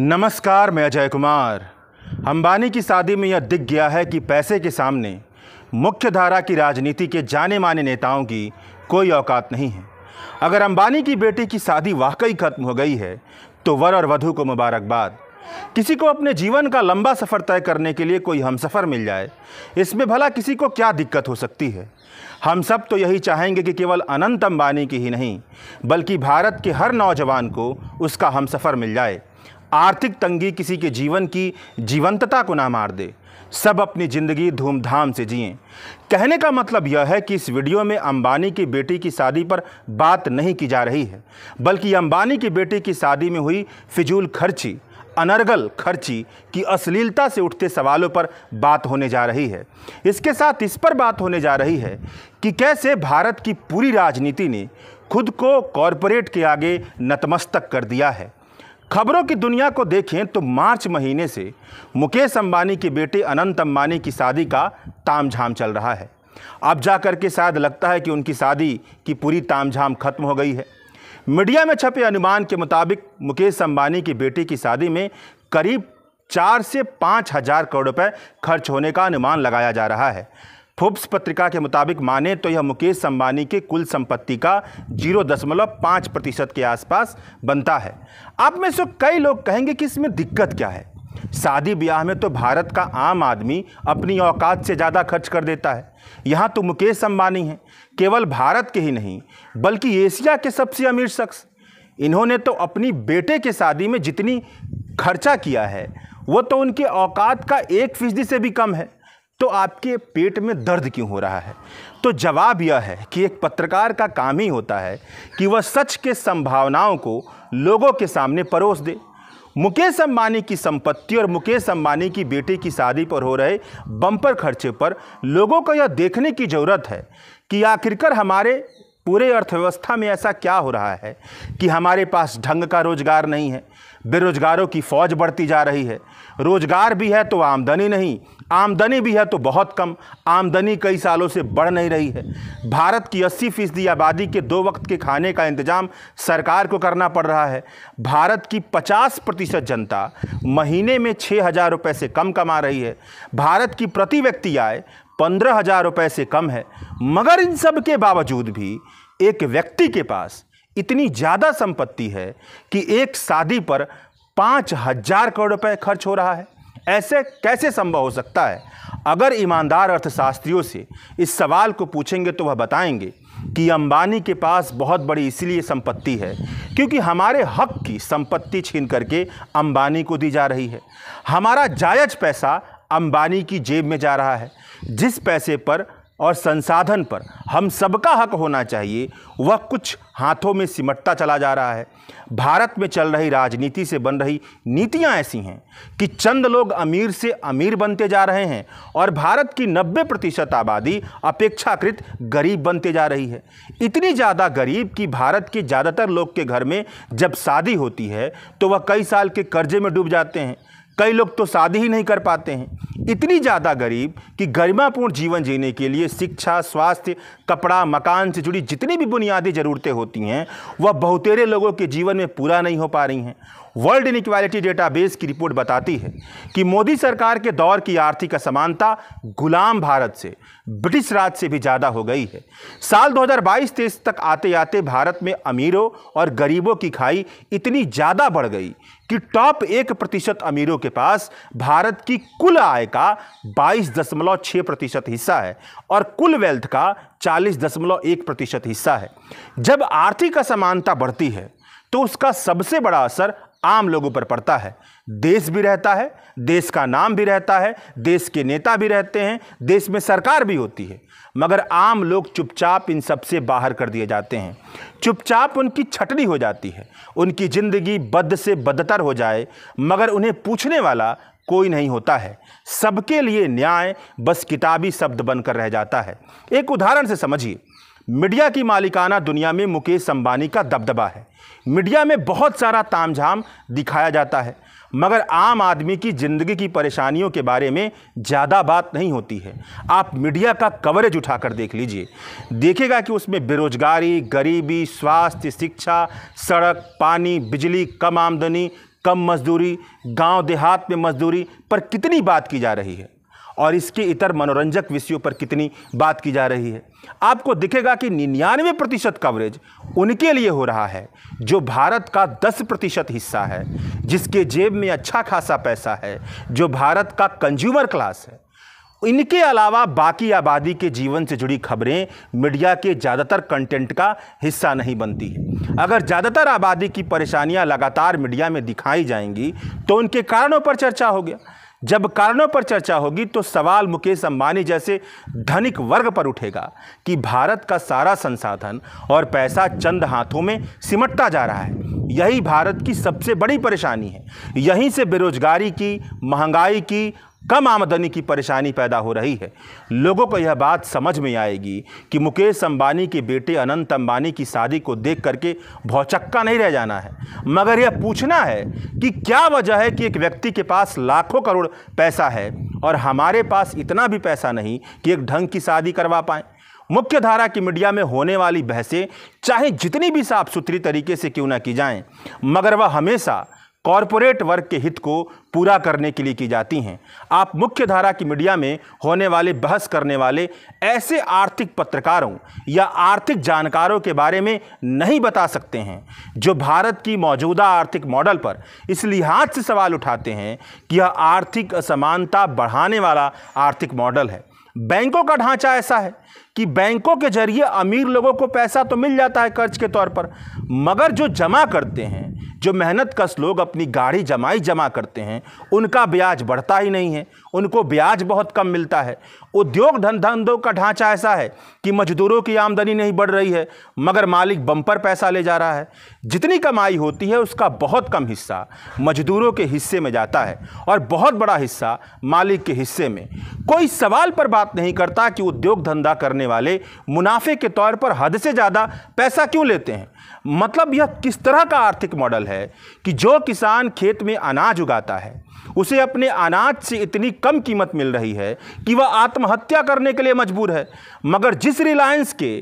नमस्कार मैं अजय कुमार अंबानी की शादी में यह दिख गया है कि पैसे के सामने मुख्य धारा की राजनीति के जाने माने नेताओं की कोई औकात नहीं है अगर अंबानी की बेटी की शादी वाकई खत्म हो गई है तो वर और वधु को मुबारकबाद किसी को अपने जीवन का लंबा सफ़र तय करने के लिए कोई हम सफ़र मिल जाए इसमें भला किसी को क्या दिक्कत हो सकती है हम सब तो यही चाहेंगे कि केवल अनंत अंबानी की ही नहीं बल्कि भारत के हर नौजवान को उसका हम सफ़र मिल जाए आर्थिक तंगी किसी के जीवन की जीवंतता को ना मार दे सब अपनी ज़िंदगी धूमधाम से जिए कहने का मतलब यह है कि इस वीडियो में अंबानी की बेटी की शादी पर बात नहीं की जा रही है बल्कि अंबानी की बेटी की शादी में हुई फिजूल खर्ची अनर्गल खर्ची की अश्लीलता से उठते सवालों पर बात होने जा रही है इसके साथ इस पर बात होने जा रही है कि कैसे भारत की पूरी राजनीति ने खुद को कॉरपोरेट के आगे नतमस्तक कर दिया है खबरों की दुनिया को देखें तो मार्च महीने से मुकेश अंबानी के बेटे अनंत अंबानी की शादी का तामझाम चल रहा है अब जा के शायद लगता है कि उनकी शादी की पूरी तामझाम खत्म हो गई है मीडिया में छपे अनुमान के मुताबिक मुकेश अंबानी के बेटे की शादी में करीब चार से पाँच हजार करोड़ रुपए खर्च होने का अनुमान लगाया जा रहा है फोर्ब्स पत्रिका के मुताबिक माने तो यह मुकेश अंबानी के कुल संपत्ति का जीरो दशमलव पाँच प्रतिशत के आसपास बनता है आप में से कई लोग कहेंगे कि इसमें दिक्कत क्या है शादी ब्याह में तो भारत का आम आदमी अपनी औकात से ज़्यादा खर्च कर देता है यहाँ तो मुकेश अंबानी हैं केवल भारत के ही नहीं बल्कि एशिया के सबसे अमीर शख्स इन्होंने तो अपनी बेटे के शादी में जितनी खर्चा किया है वो तो उनके औकात का एक फीसदी से भी कम है तो आपके पेट में दर्द क्यों हो रहा है तो जवाब यह है कि एक पत्रकार का काम ही होता है कि वह सच के संभावनाओं को लोगों के सामने परोस दे मुकेश अंबानी की संपत्ति और मुकेश अंबानी की बेटे की शादी पर हो रहे बम्पर खर्चे पर लोगों को यह देखने की ज़रूरत है कि आखिरकार हमारे पूरे अर्थव्यवस्था में ऐसा क्या हो रहा है कि हमारे पास ढंग का रोजगार नहीं है बेरोजगारों की फौज बढ़ती जा रही है रोजगार भी है तो आमदनी नहीं आमदनी भी है तो बहुत कम आमदनी कई सालों से बढ़ नहीं रही है भारत की अस्सी फीसदी आबादी के दो वक्त के खाने का इंतजाम सरकार को करना पड़ रहा है भारत की पचास प्रतिशत जनता महीने में छः हज़ार रुपये से कम कमा रही है भारत की प्रति व्यक्ति आय पंद्रह हज़ार रुपये से कम है मगर इन सब के बावजूद भी एक व्यक्ति के पास इतनी ज़्यादा संपत्ति है कि एक शादी पर पाँच हजार करोड़ रुपए खर्च हो रहा है ऐसे कैसे संभव हो सकता है अगर ईमानदार अर्थशास्त्रियों से इस सवाल को पूछेंगे तो वह बताएंगे कि अंबानी के पास बहुत बड़ी इसलिए संपत्ति है क्योंकि हमारे हक की संपत्ति छीन करके अंबानी को दी जा रही है हमारा जायज पैसा अंबानी की जेब में जा रहा है जिस पैसे पर और संसाधन पर हम सबका हक होना चाहिए वह कुछ हाथों में सिमटता चला जा रहा है भारत में चल रही राजनीति से बन रही नीतियाँ ऐसी हैं कि चंद लोग अमीर से अमीर बनते जा रहे हैं और भारत की 90 प्रतिशत आबादी अपेक्षाकृत गरीब बनते जा रही है इतनी ज़्यादा गरीब कि भारत के ज़्यादातर लोग के घर में जब शादी होती है तो वह कई साल के कर्जे में डूब जाते हैं कई लोग तो शादी ही नहीं कर पाते हैं इतनी ज़्यादा गरीब कि गरिमापूर्ण जीवन जीने के लिए शिक्षा स्वास्थ्य कपड़ा मकान से जुड़ी जितनी भी बुनियादी ज़रूरतें होती हैं वह बहुतेरे लोगों के जीवन में पूरा नहीं हो पा रही हैं वर्ल्ड इनक्वालिटी डेटाबेस की रिपोर्ट बताती है कि मोदी सरकार के दौर की आर्थिक असमानता गुलाम भारत से ब्रिटिश राज से भी ज़्यादा हो गई है साल 2022-23 तक आते आते भारत में अमीरों और गरीबों की खाई इतनी ज़्यादा बढ़ गई कि टॉप एक प्रतिशत अमीरों के पास भारत की कुल आय का बाईस दशमलव छः प्रतिशत हिस्सा है और कुल वेल्थ का चालीस दशमलव एक प्रतिशत हिस्सा है जब आर्थिक असमानता बढ़ती है तो उसका सबसे बड़ा असर आम लोगों पर पड़ता है देश भी रहता है देश का नाम भी रहता है देश के नेता भी रहते हैं देश में सरकार भी होती है मगर आम लोग चुपचाप इन सब से बाहर कर दिए जाते हैं चुपचाप उनकी छटनी हो जाती है उनकी ज़िंदगी बद से बदतर हो जाए मगर उन्हें पूछने वाला कोई नहीं होता है सबके लिए न्याय बस किताबी शब्द बनकर रह जाता है एक उदाहरण से समझिए मीडिया की मालिकाना दुनिया में मुकेश अंबानी का दबदबा है मीडिया में बहुत सारा तामझाम दिखाया जाता है मगर आम आदमी की ज़िंदगी की परेशानियों के बारे में ज़्यादा बात नहीं होती है आप मीडिया का कवरेज उठाकर देख लीजिए देखेगा कि उसमें बेरोजगारी गरीबी स्वास्थ्य शिक्षा सड़क पानी बिजली कम आमदनी कम मजदूरी गांव देहात में मजदूरी पर कितनी बात की जा रही है और इसके इतर मनोरंजक विषयों पर कितनी बात की जा रही है आपको दिखेगा कि निन्यानवे प्रतिशत कवरेज उनके लिए हो रहा है जो भारत का दस प्रतिशत हिस्सा है जिसके जेब में अच्छा खासा पैसा है जो भारत का कंज्यूमर क्लास है इनके अलावा बाकी आबादी के जीवन से जुड़ी खबरें मीडिया के ज़्यादातर कंटेंट का हिस्सा नहीं बनती है अगर ज़्यादातर आबादी की परेशानियां लगातार मीडिया में दिखाई जाएंगी तो उनके कारणों पर चर्चा हो गया जब कारणों पर चर्चा होगी तो सवाल मुकेश अंबानी जैसे धनिक वर्ग पर उठेगा कि भारत का सारा संसाधन और पैसा चंद हाथों में सिमटता जा रहा है यही भारत की सबसे बड़ी परेशानी है यहीं से बेरोजगारी की महंगाई की कम आमदनी की परेशानी पैदा हो रही है लोगों को यह बात समझ में आएगी कि मुकेश अंबानी के बेटे अनंत अंबानी की शादी को देख करके भौचक्का नहीं रह जाना है मगर यह पूछना है कि क्या वजह है कि एक व्यक्ति के पास लाखों करोड़ पैसा है और हमारे पास इतना भी पैसा नहीं कि एक ढंग की शादी करवा पाएँ मुख्य धारा की मीडिया में होने वाली बहसें चाहे जितनी भी साफ सुथरी तरीके से क्यों ना की जाएं मगर वह हमेशा कॉरपोरेट वर्ग के हित को पूरा करने के लिए की जाती हैं आप मुख्य धारा की मीडिया में होने वाले बहस करने वाले ऐसे आर्थिक पत्रकारों या आर्थिक जानकारों के बारे में नहीं बता सकते हैं जो भारत की मौजूदा आर्थिक मॉडल पर इस लिहाज से सवाल उठाते हैं कि यह आर्थिक असमानता बढ़ाने वाला आर्थिक मॉडल है बैंकों का ढांचा ऐसा है कि बैंकों के जरिए अमीर लोगों को पैसा तो मिल जाता है कर्ज के तौर पर मगर जो जमा करते हैं जो मेहनत कश लोग अपनी गाड़ी जमाई जमा करते हैं उनका ब्याज बढ़ता ही नहीं है उनको ब्याज बहुत कम मिलता है उद्योग धंधों का ढांचा ऐसा है कि मजदूरों की आमदनी नहीं बढ़ रही है मगर मालिक बम्पर पैसा ले जा रहा है जितनी कमाई होती है उसका बहुत कम हिस्सा मजदूरों के हिस्से में जाता है और बहुत बड़ा हिस्सा मालिक के हिस्से में कोई सवाल पर बात नहीं करता कि उद्योग धंधा करने वाले मुनाफे के तौर पर हद से ज़्यादा पैसा क्यों लेते हैं मतलब यह किस तरह का आर्थिक मॉडल है कि जो किसान खेत में अनाज उगाता है उसे अपने अनाज से इतनी कम कीमत मिल रही है कि वह आत्महत्या करने के लिए मजबूर है मगर जिस रिलायंस के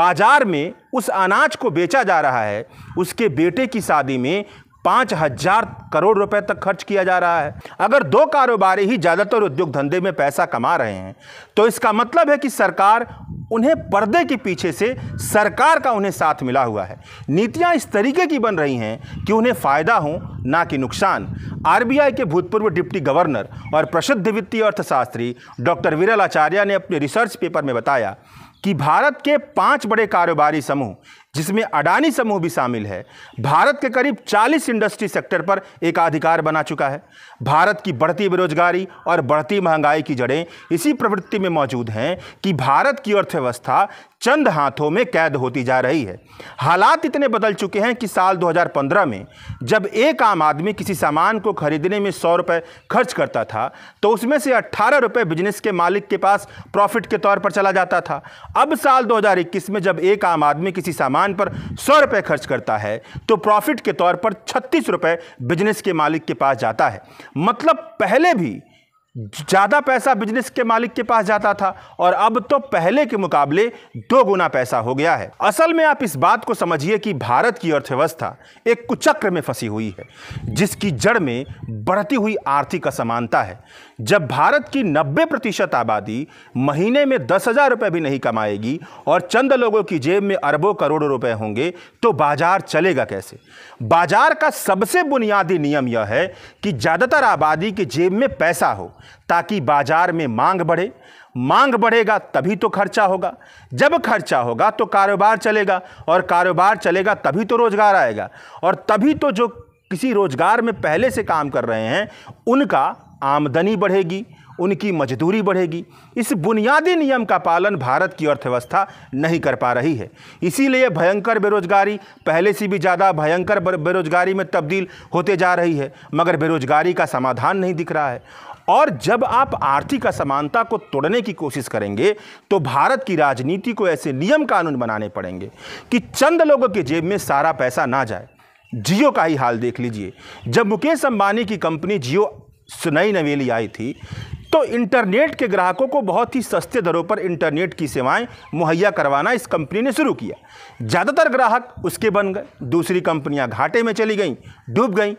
बाजार में उस अनाज को बेचा जा रहा है उसके बेटे की शादी में पाँच हजार करोड़ रुपए तक खर्च किया जा रहा है अगर दो कारोबारी ही ज़्यादातर उद्योग धंधे में पैसा कमा रहे हैं तो इसका मतलब है कि सरकार उन्हें पर्दे के पीछे से सरकार का उन्हें साथ मिला हुआ है नीतियां इस तरीके की बन रही हैं कि उन्हें फ़ायदा हो ना कि नुकसान आरबीआई के भूतपूर्व डिप्टी गवर्नर और प्रसिद्ध वित्तीय अर्थशास्त्री डॉक्टर विरल आचार्य ने अपने रिसर्च पेपर में बताया कि भारत के पांच बड़े कारोबारी समूह जिसमें अडानी समूह भी शामिल है भारत के करीब 40 इंडस्ट्री सेक्टर पर एक अधिकार बना चुका है भारत की बढ़ती बेरोजगारी और बढ़ती महंगाई की जड़ें इसी प्रवृत्ति में मौजूद हैं कि भारत की अर्थव्यवस्था चंद हाथों में कैद होती जा रही है हालात इतने बदल चुके हैं कि साल 2015 में जब एक आम आदमी किसी सामान को खरीदने में सौ रुपये खर्च करता था तो उसमें से अट्ठारह रुपये बिजनेस के मालिक के पास प्रॉफिट के तौर पर चला जाता था अब साल 2021 में जब एक आम आदमी किसी सामान पर सौ रुपये खर्च करता है तो प्रॉफिट के तौर पर छत्तीस रुपये बिजनेस के मालिक के पास जाता है मतलब पहले भी ज़्यादा पैसा बिजनेस के मालिक के पास जाता था और अब तो पहले के मुकाबले दो गुना पैसा हो गया है असल में आप इस बात को समझिए कि भारत की अर्थव्यवस्था एक कुचक्र में फंसी हुई है जिसकी जड़ में बढ़ती हुई आर्थिक असमानता है जब भारत की 90 प्रतिशत आबादी महीने में दस हज़ार रुपये भी नहीं कमाएगी और चंद लोगों की जेब में अरबों करोड़ों रुपए होंगे तो बाजार चलेगा कैसे बाजार का सबसे बुनियादी नियम यह है कि ज़्यादातर आबादी की जेब में पैसा हो ताकि बाजार में मांग बढ़े मांग बढ़ेगा तभी तो खर्चा होगा जब खर्चा होगा तो कारोबार चलेगा और कारोबार चलेगा तभी तो रोज़गार आएगा और तभी तो जो किसी रोज़गार में पहले से काम कर रहे हैं उनका आमदनी बढ़ेगी उनकी मजदूरी बढ़ेगी इस बुनियादी नियम का पालन भारत की अर्थव्यवस्था नहीं कर पा रही है इसीलिए भयंकर बेरोजगारी पहले से भी ज़्यादा भयंकर बेरोजगारी में तब्दील होते जा रही है मगर बेरोजगारी का समाधान नहीं दिख रहा है और जब आप आर्थिक असमानता को तोड़ने की कोशिश करेंगे तो भारत की राजनीति को ऐसे नियम कानून बनाने पड़ेंगे कि चंद लोगों के जेब में सारा पैसा ना जाए जियो का ही हाल देख लीजिए जब मुकेश अंबानी की कंपनी जियो सुनई नवेली आई थी तो इंटरनेट के ग्राहकों को बहुत ही सस्ते दरों पर इंटरनेट की सेवाएं मुहैया करवाना इस कंपनी ने शुरू किया ज़्यादातर ग्राहक उसके बन गए दूसरी कंपनियां घाटे में चली गईं डूब गईं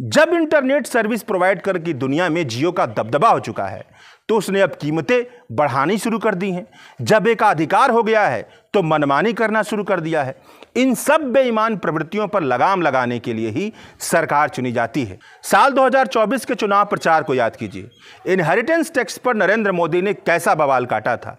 जब इंटरनेट सर्विस प्रोवाइड कर की दुनिया में जियो का दबदबा हो चुका है तो उसने अब कीमतें बढ़ानी शुरू कर दी हैं जब एक अधिकार हो गया है तो मनमानी करना शुरू कर दिया है इन सब बेईमान प्रवृत्तियों पर लगाम लगाने के लिए ही सरकार चुनी जाती है साल 2024 के चुनाव प्रचार को याद कीजिए इनहेरिटेंस टैक्स पर नरेंद्र मोदी ने कैसा बवाल काटा था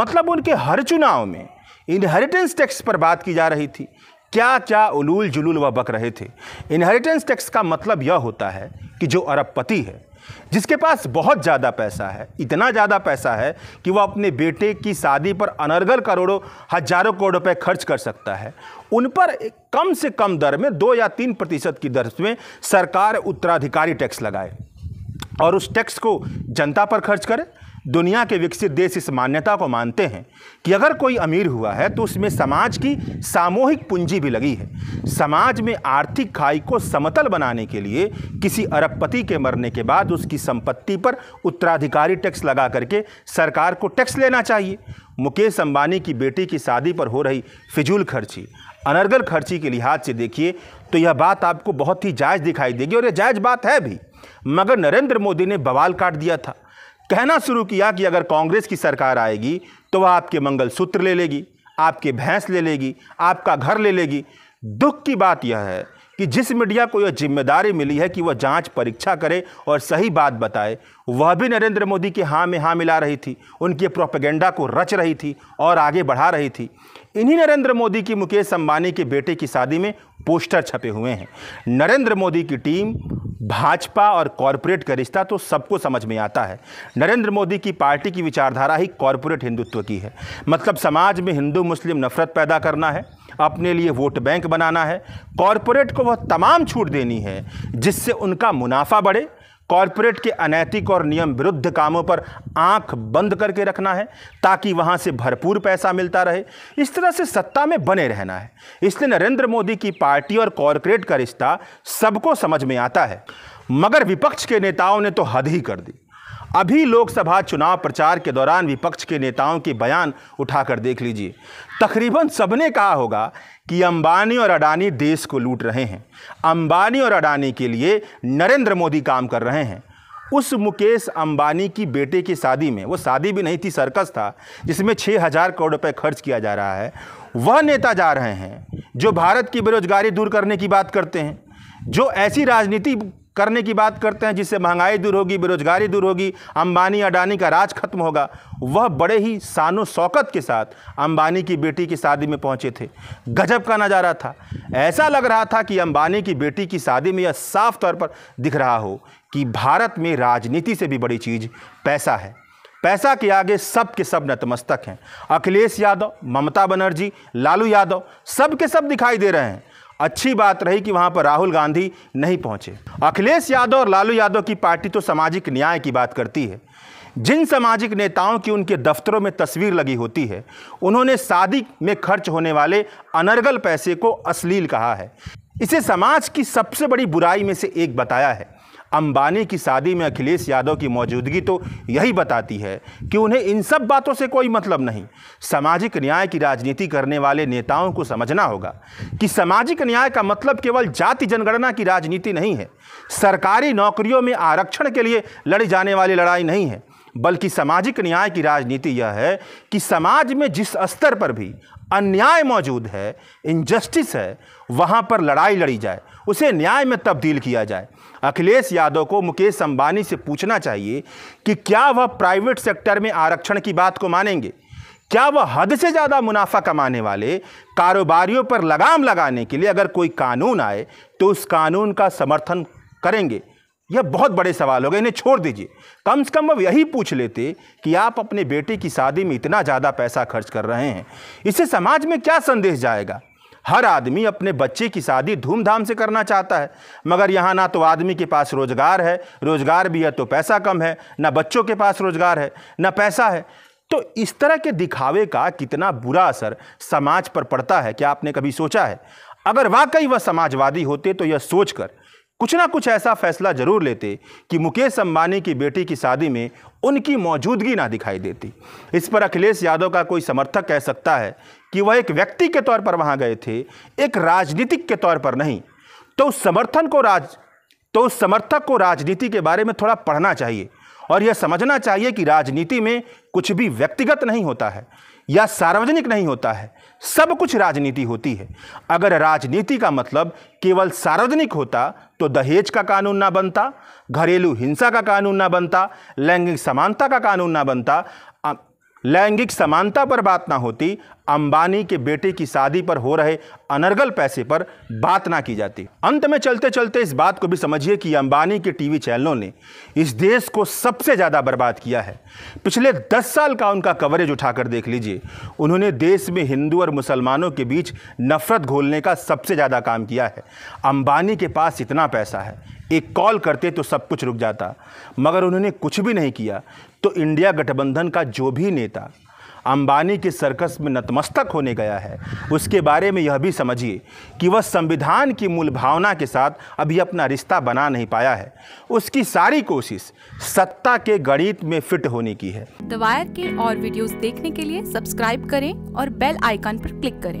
मतलब उनके हर चुनाव में इनहेरिटेंस टैक्स पर बात की जा रही थी क्या क्या उलूल जुलूल व बक रहे थे इनहेरिटेंस टैक्स का मतलब यह होता है कि जो अरबपति है जिसके पास बहुत ज़्यादा पैसा है इतना ज़्यादा पैसा है कि वह अपने बेटे की शादी पर अनर्गल करोड़ों हजारों करोड़ रुपए खर्च कर सकता है उन पर कम से कम दर में दो या तीन प्रतिशत की दर में सरकार उत्तराधिकारी टैक्स लगाए और उस टैक्स को जनता पर खर्च करे दुनिया के विकसित देश इस मान्यता को मानते हैं कि अगर कोई अमीर हुआ है तो उसमें समाज की सामूहिक पूंजी भी लगी है समाज में आर्थिक खाई को समतल बनाने के लिए किसी अरबपति के मरने के बाद उसकी संपत्ति पर उत्तराधिकारी टैक्स लगा करके सरकार को टैक्स लेना चाहिए मुकेश अंबानी की बेटी की शादी पर हो रही फिजूल खर्ची अनर्गल खर्ची के लिहाज से देखिए तो यह बात आपको बहुत ही जायज़ दिखाई देगी और यह जायज़ बात है भी मगर नरेंद्र मोदी ने बवाल काट दिया था कहना शुरू किया कि अगर कांग्रेस की सरकार आएगी तो वह आपके मंगलसूत्र ले लेगी आपके भैंस ले लेगी आपका घर ले लेगी दुख की बात यह है कि जिस मीडिया को यह जिम्मेदारी मिली है कि वह जांच परीक्षा करे और सही बात बताए वह भी नरेंद्र मोदी के हाँ में हाँ मिला रही थी उनके प्रोपेगेंडा को रच रही थी और आगे बढ़ा रही थी इन्हीं नरेंद्र मोदी की मुकेश अंबानी के बेटे की शादी में पोस्टर छपे हुए हैं नरेंद्र मोदी की टीम भाजपा और कॉरपोरेट का रिश्ता तो सबको समझ में आता है नरेंद्र मोदी की पार्टी की विचारधारा ही कॉरपोरेट हिंदुत्व की है मतलब समाज में हिंदू मुस्लिम नफरत पैदा करना है अपने लिए वोट बैंक बनाना है कॉरपोरेट को वह तमाम छूट देनी है जिससे उनका मुनाफा बढ़े कॉरपोरेट के अनैतिक और नियम विरुद्ध कामों पर आंख बंद करके रखना है ताकि वहां से भरपूर पैसा मिलता रहे इस तरह से सत्ता में बने रहना है इसलिए नरेंद्र मोदी की पार्टी और कॉरपोरेट का रिश्ता सबको समझ में आता है मगर विपक्ष के नेताओं ने तो हद ही कर दी अभी लोकसभा चुनाव प्रचार के दौरान विपक्ष के नेताओं के बयान उठाकर देख लीजिए तकरीबन सबने कहा होगा कि अंबानी और अडानी देश को लूट रहे हैं अंबानी और अडानी के लिए नरेंद्र मोदी काम कर रहे हैं उस मुकेश अंबानी की बेटे की शादी में वो शादी भी नहीं थी सर्कस था जिसमें छः हज़ार करोड़ रुपए खर्च किया जा रहा है वह नेता जा रहे हैं जो भारत की बेरोजगारी दूर करने की बात करते हैं जो ऐसी राजनीति करने की बात करते हैं जिससे महंगाई दूर होगी बेरोजगारी दूर होगी अंबानी अडानी का राज खत्म होगा वह बड़े ही सानो शौकत के साथ अंबानी की बेटी की शादी में पहुंचे थे गजब का नज़ारा था ऐसा लग रहा था कि अंबानी की बेटी की शादी में यह साफ तौर पर दिख रहा हो कि भारत में राजनीति से भी बड़ी चीज़ पैसा है पैसा के आगे सब के सब नतमस्तक हैं अखिलेश यादव ममता बनर्जी लालू यादव सब के सब दिखाई दे रहे हैं अच्छी बात रही कि वहाँ पर राहुल गांधी नहीं पहुँचे अखिलेश यादव और लालू यादव की पार्टी तो सामाजिक न्याय की बात करती है जिन सामाजिक नेताओं की उनके दफ्तरों में तस्वीर लगी होती है उन्होंने शादी में खर्च होने वाले अनर्गल पैसे को अश्लील कहा है इसे समाज की सबसे बड़ी बुराई में से एक बताया है अंबानी की शादी में अखिलेश यादव की मौजूदगी तो यही बताती है कि उन्हें इन सब बातों से कोई मतलब नहीं सामाजिक न्याय की राजनीति करने वाले नेताओं को समझना होगा कि सामाजिक न्याय का मतलब केवल जाति जनगणना की राजनीति नहीं है सरकारी नौकरियों में आरक्षण के लिए लड़ी जाने वाली लड़ाई नहीं है बल्कि सामाजिक न्याय की राजनीति यह है कि समाज में जिस स्तर पर भी अन्याय मौजूद है इनजस्टिस है वहाँ पर लड़ाई लड़ी जाए उसे न्याय में तब्दील किया जाए अखिलेश यादव को मुकेश अंबानी से पूछना चाहिए कि क्या वह प्राइवेट सेक्टर में आरक्षण की बात को मानेंगे क्या वह हद से ज़्यादा मुनाफा कमाने वाले कारोबारियों पर लगाम लगाने के लिए अगर कोई कानून आए तो उस कानून का समर्थन करेंगे यह बहुत बड़े सवाल हो गए इन्हें छोड़ दीजिए कम से कम अब यही पूछ लेते कि आप अपने बेटे की शादी में इतना ज़्यादा पैसा खर्च कर रहे हैं इससे समाज में क्या संदेश जाएगा हर आदमी अपने बच्चे की शादी धूमधाम से करना चाहता है मगर यहाँ ना तो आदमी के पास रोज़गार है रोज़गार भी है तो पैसा कम है ना बच्चों के पास रोज़गार है ना पैसा है तो इस तरह के दिखावे का कितना बुरा असर समाज पर पड़ता है क्या आपने कभी सोचा है अगर वाकई वह समाजवादी होते तो यह सोचकर कुछ ना कुछ ऐसा फैसला जरूर लेते कि मुकेश अंबानी की बेटी की शादी में उनकी मौजूदगी ना दिखाई देती इस पर अखिलेश यादव का कोई समर्थक कह सकता है कि वह एक व्यक्ति के तौर पर वहाँ गए थे एक राजनीतिक के तौर पर नहीं तो उस समर्थन को राज तो उस समर्थक को राजनीति के बारे में थोड़ा पढ़ना चाहिए और यह समझना चाहिए कि राजनीति में कुछ भी व्यक्तिगत नहीं होता है या सार्वजनिक नहीं होता है सब कुछ राजनीति होती है अगर राजनीति का मतलब केवल सार्वजनिक होता तो दहेज का कानून ना बनता घरेलू हिंसा का कानून ना बनता लैंगिक समानता का कानून ना बनता लैंगिक समानता पर बात ना होती अंबानी के बेटे की शादी पर हो रहे अनर्गल पैसे पर बात ना की जाती अंत में चलते चलते इस बात को भी समझिए कि अंबानी के टीवी चैनलों ने इस देश को सबसे ज़्यादा बर्बाद किया है पिछले दस साल का उनका कवरेज उठाकर देख लीजिए उन्होंने देश में हिंदू और मुसलमानों के बीच नफरत घोलने का सबसे ज़्यादा काम किया है अंबानी के पास इतना पैसा है एक कॉल करते तो सब कुछ रुक जाता मगर उन्होंने कुछ भी नहीं किया तो इंडिया गठबंधन का जो भी नेता अंबानी के सर्कस में नतमस्तक होने गया है उसके बारे में यह भी समझिए कि वह संविधान की मूल भावना के साथ अभी अपना रिश्ता बना नहीं पाया है उसकी सारी कोशिश सत्ता के गणित में फिट होने की है दवायर के और वीडियोस देखने के लिए सब्सक्राइब करें और बेल आइकन पर क्लिक करें